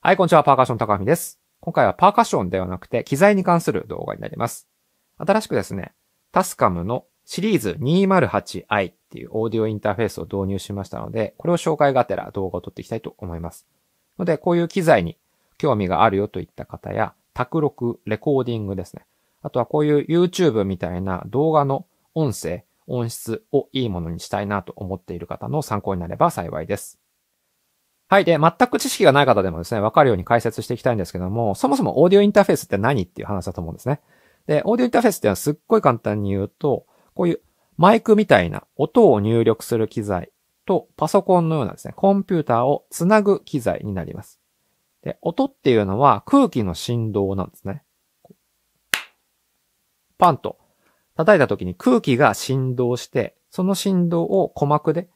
はい、こんにちは。パーカッション高見です。今回はパーカッションではなくて、機材に関する動画になります。新しくですね、タスカムのシリーズ 208i っていうオーディオインターフェースを導入しましたので、これを紹介がてら動画を撮っていきたいと思います。ので、こういう機材に興味があるよといった方や、卓録、レコーディングですね。あとはこういう YouTube みたいな動画の音声、音質をいいものにしたいなと思っている方の参考になれば幸いです。はい。で、全く知識がない方でもですね、わかるように解説していきたいんですけども、そもそもオーディオインターフェースって何っていう話だと思うんですね。で、オーディオインターフェースってのはすっごい簡単に言うと、こういうマイクみたいな音を入力する機材とパソコンのようなですね、コンピューターをつなぐ機材になります。で、音っていうのは空気の振動なんですね。パンと叩いた時に空気が振動して、その振動を鼓膜で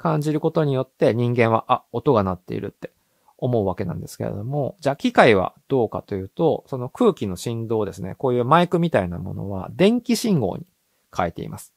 感じることによって人間は、あ、音が鳴っているって思うわけなんですけれども、じゃあ機械はどうかというと、その空気の振動ですね、こういうマイクみたいなものは電気信号に変えています。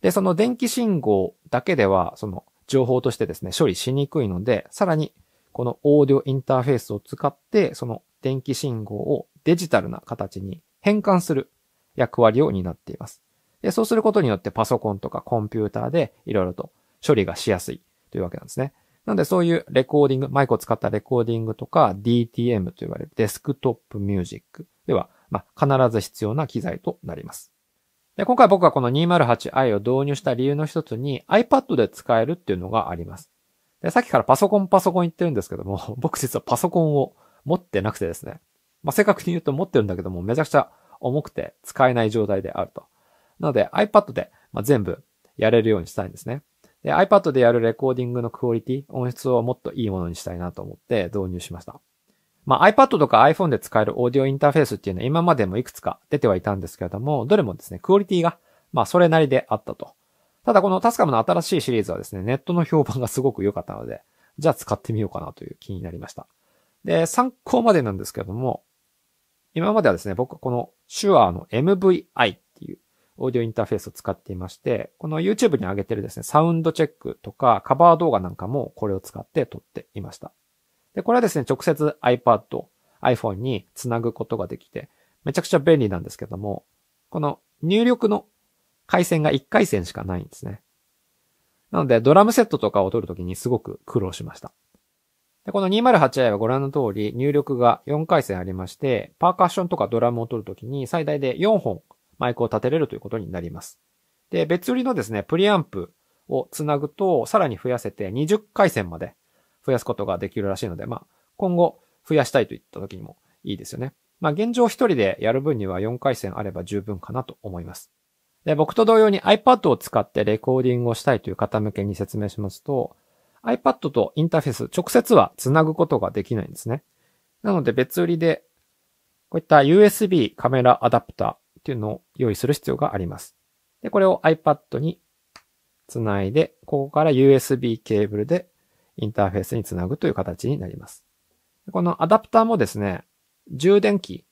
で、その電気信号だけでは、その情報としてですね、処理しにくいので、さらにこのオーディオインターフェースを使って、その電気信号をデジタルな形に変換する役割を担っています。でそうすることによってパソコンとかコンピューターでいろいろと処理がしやすいというわけなんですね。なんでそういうレコーディング、マイクを使ったレコーディングとか DTM と言われるデスクトップミュージックでは、まあ、必ず必要な機材となります。で、今回僕はこの 208i を導入した理由の一つに iPad で使えるっていうのがあります。で、さっきからパソコンパソコン言ってるんですけども、僕実はパソコンを持ってなくてですね。まあ、正確に言うと持ってるんだけども、めちゃくちゃ重くて使えない状態であると。なので iPad で、ま全部やれるようにしたいんですね。で、iPad でやるレコーディングのクオリティ、音質をもっといいものにしたいなと思って導入しました。まあ、iPad とか iPhone で使えるオーディオインターフェースっていうのは今までもいくつか出てはいたんですけれども、どれもですね、クオリティが、まあ、それなりであったと。ただこのタスカムの新しいシリーズはですね、ネットの評判がすごく良かったので、じゃあ使ってみようかなという気になりました。で、参考までなんですけれども、今まではですね、僕はこの手話の MVI オーディオインターフェースを使っていまして、この YouTube に上げてるですね、サウンドチェックとかカバー動画なんかもこれを使って撮っていました。で、これはですね、直接 iPad、iPhone につなぐことができて、めちゃくちゃ便利なんですけども、この入力の回線が1回線しかないんですね。なので、ドラムセットとかを撮るときにすごく苦労しました。でこの 208i はご覧の通り入力が4回線ありまして、パーカッションとかドラムを撮るときに最大で4本マイクを立てれるということになります。で、別売りのですね、プリアンプをつなぐと、さらに増やせて20回線まで増やすことができるらしいので、まあ、今後増やしたいといった時にもいいですよね。まあ、現状一人でやる分には4回線あれば十分かなと思います。で、僕と同様に iPad を使ってレコーディングをしたいという方向けに説明しますと、iPad とインターフェース直接はつなぐことができないんですね。なので別売りで、こういった USB カメラアダプター、っていうのを用意する必要があります。で、これを iPad につないで、ここから USB ケーブルでインターフェースにつなぐという形になります。このアダプターもですね、充電器、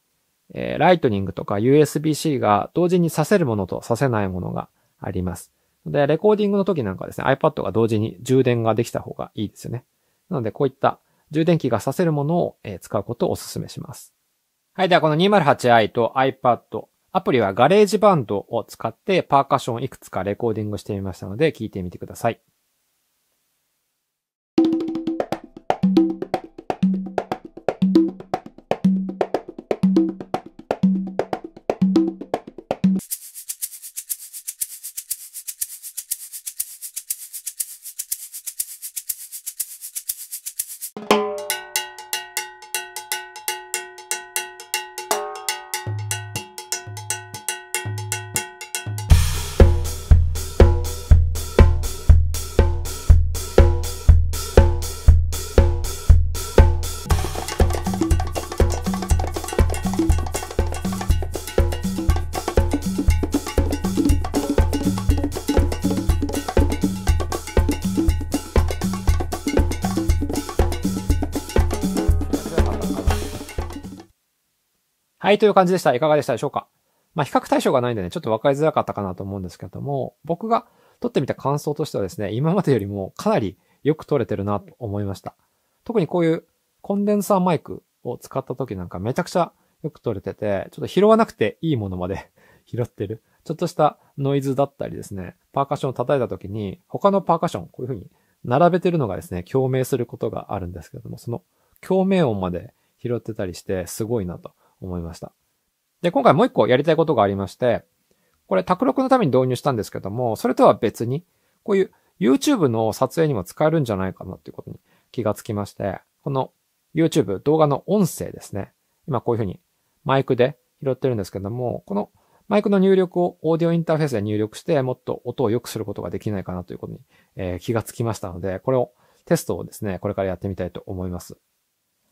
えー、ライトニングとか USB-C が同時にさせるものとさせないものがあります。で、レコーディングの時なんかですね、iPad が同時に充電ができた方がいいですよね。なので、こういった充電器がさせるものを使うことをお勧めします。はい、ではこの 208i と iPad、アプリはガレージバンドを使ってパーカッションいくつかレコーディングしてみましたので聞いてみてください。はい、という感じでした。いかがでしたでしょうかまあ、比較対象がないんでね、ちょっと分かりづらかったかなと思うんですけども、僕が撮ってみた感想としてはですね、今までよりもかなりよく撮れてるなと思いました。特にこういうコンデンサーマイクを使った時なんかめちゃくちゃよく撮れてて、ちょっと拾わなくていいものまで 拾ってる。ちょっとしたノイズだったりですね、パーカッションを叩いた時に、他のパーカッション、こういう風に並べてるのがですね、共鳴することがあるんですけども、その共鳴音まで拾ってたりして、すごいなと。思いました。で、今回もう一個やりたいことがありまして、これ、卓録のために導入したんですけども、それとは別に、こういう YouTube の撮影にも使えるんじゃないかなっていうことに気がつきまして、この YouTube 動画の音声ですね。今こういうふうにマイクで拾ってるんですけども、このマイクの入力をオーディオインターフェースで入力して、もっと音を良くすることができないかなということに、えー、気がつきましたので、これをテストをですね、これからやってみたいと思います。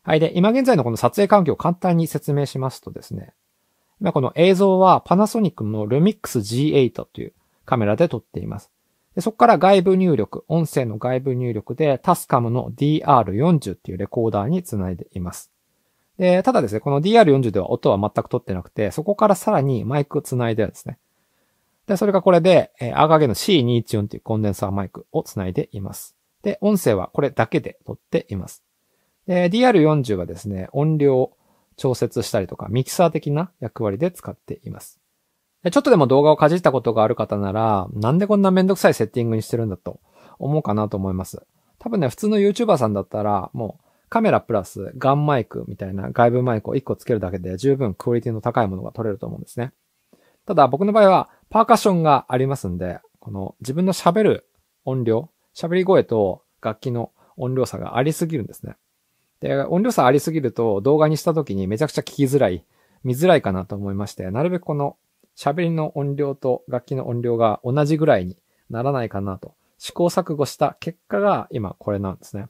はい。で、今現在のこの撮影環境を簡単に説明しますとですね。今この映像はパナソニックのルミックス G8 というカメラで撮っています。でそこから外部入力、音声の外部入力でタスカムの DR40 っていうレコーダーにつないでいます。で、ただですね、この DR40 では音は全く撮ってなくて、そこからさらにマイクつないでるんですね。で、それがこれで、えー、アーガゲの C214 というコンデンサーマイクをつないでいます。で、音声はこれだけで撮っています。え DR40 はですね、音量調節したりとか、ミキサー的な役割で使っています。ちょっとでも動画をかじったことがある方なら、なんでこんなめんどくさいセッティングにしてるんだと思うかなと思います。多分ね、普通の YouTuber さんだったら、もうカメラプラスガンマイクみたいな外部マイクを1個つけるだけで十分クオリティの高いものが撮れると思うんですね。ただ僕の場合はパーカッションがありますんで、この自分の喋る音量、喋り声と楽器の音量差がありすぎるんですね。で、音量差ありすぎると動画にした時にめちゃくちゃ聞きづらい、見づらいかなと思いまして、なるべくこの喋りの音量と楽器の音量が同じぐらいにならないかなと試行錯誤した結果が今これなんですね。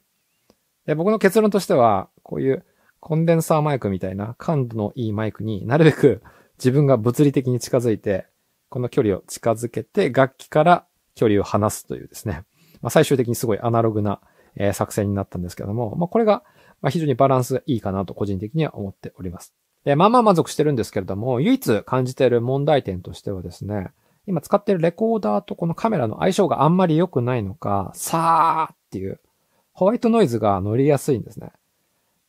で僕の結論としては、こういうコンデンサーマイクみたいな感度のいいマイクになるべく自分が物理的に近づいて、この距離を近づけて楽器から距離を離すというですね。まあ、最終的にすごいアナログな、え作戦になったんですけども、まあ、これがまあ、非常にバランスがいいかなと個人的には思っております。で、まあまあ満足してるんですけれども、唯一感じている問題点としてはですね、今使ってるレコーダーとこのカメラの相性があんまり良くないのか、さーっていうホワイトノイズが乗りやすいんですね。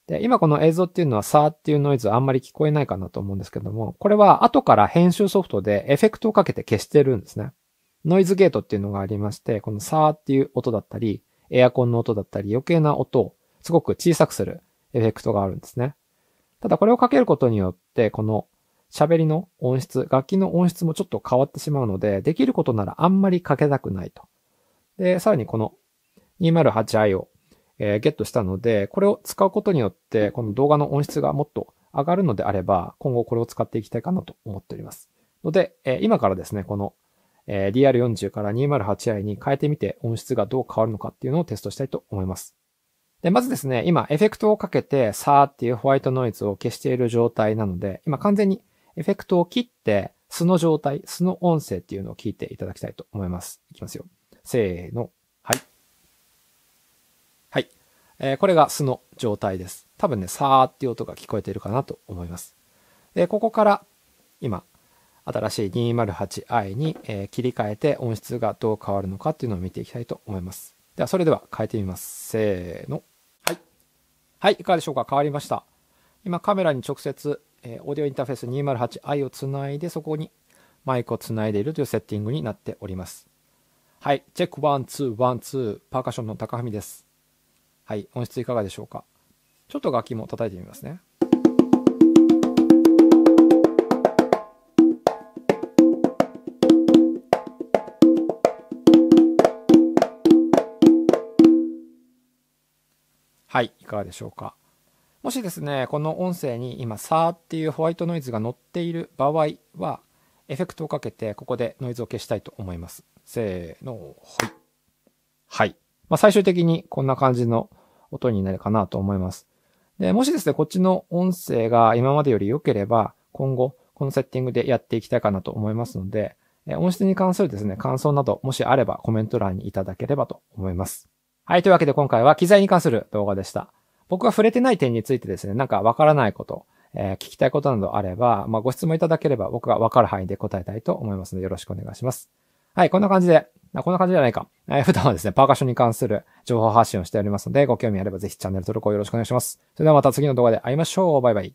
で、今この映像っていうのはさーっていうノイズあんまり聞こえないかなと思うんですけども、これは後から編集ソフトでエフェクトをかけて消してるんですね。ノイズゲートっていうのがありまして、このさーっていう音だったり、エアコンの音だったり余計な音をすごく小さくするエフェクトがあるんですね。ただこれをかけることによって、この喋りの音質、楽器の音質もちょっと変わってしまうので、できることならあんまりかけたくないと。で、さらにこの 208i を、えー、ゲットしたので、これを使うことによって、この動画の音質がもっと上がるのであれば、今後これを使っていきたいかなと思っております。ので、えー、今からですね、この、えー、DR40 から 208i に変えてみて音質がどう変わるのかっていうのをテストしたいと思います。で、まずですね、今エフェクトをかけて、さーっていうホワイトノイズを消している状態なので、今完全にエフェクトを切って、素の状態、素の音声っていうのを聞いていただきたいと思います。いきますよ。せーの。はい。はい。えー、これが素の状態です。多分ね、さーっていう音が聞こえているかなと思います。で、ここから、今、新しい 208i に、えー、切り替えて音質がどう変わるのかっていうのを見ていきたいと思います。では、それでは変えてみます。せーの。はい、いかがでしょうか変わりました。今カメラに直接、えー、オーディオインターフェース 208i をつないで、そこにマイクをつないでいるというセッティングになっております。はい、チェックワン、ツー、ワン、ツー、パーカッションの高文です。はい、音質いかがでしょうかちょっと楽器も叩いてみますね。はい、いかがでしょうか。もしですね、この音声に今、さーっていうホワイトノイズが乗っている場合は、エフェクトをかけて、ここでノイズを消したいと思います。せーの、はい。はい。まあ、最終的にこんな感じの音になるかなと思います。で、もしですね、こっちの音声が今までより良ければ、今後、このセッティングでやっていきたいかなと思いますので、音質に関するですね、感想など、もしあればコメント欄にいただければと思います。はい、というわけで今回は機材に関する動画でした。僕が触れてない点についてですね、なんかわからないこと、えー、聞きたいことなどあれば、まあ、ご質問いただければ僕がわかる範囲で答えたいと思いますのでよろしくお願いします。はい、こんな感じで、あこんな感じじゃないか、えー、普段はですね、パーカッションに関する情報発信をしておりますので、ご興味あればぜひチャンネル登録をよろしくお願いします。それではまた次の動画で会いましょう。バイバイ。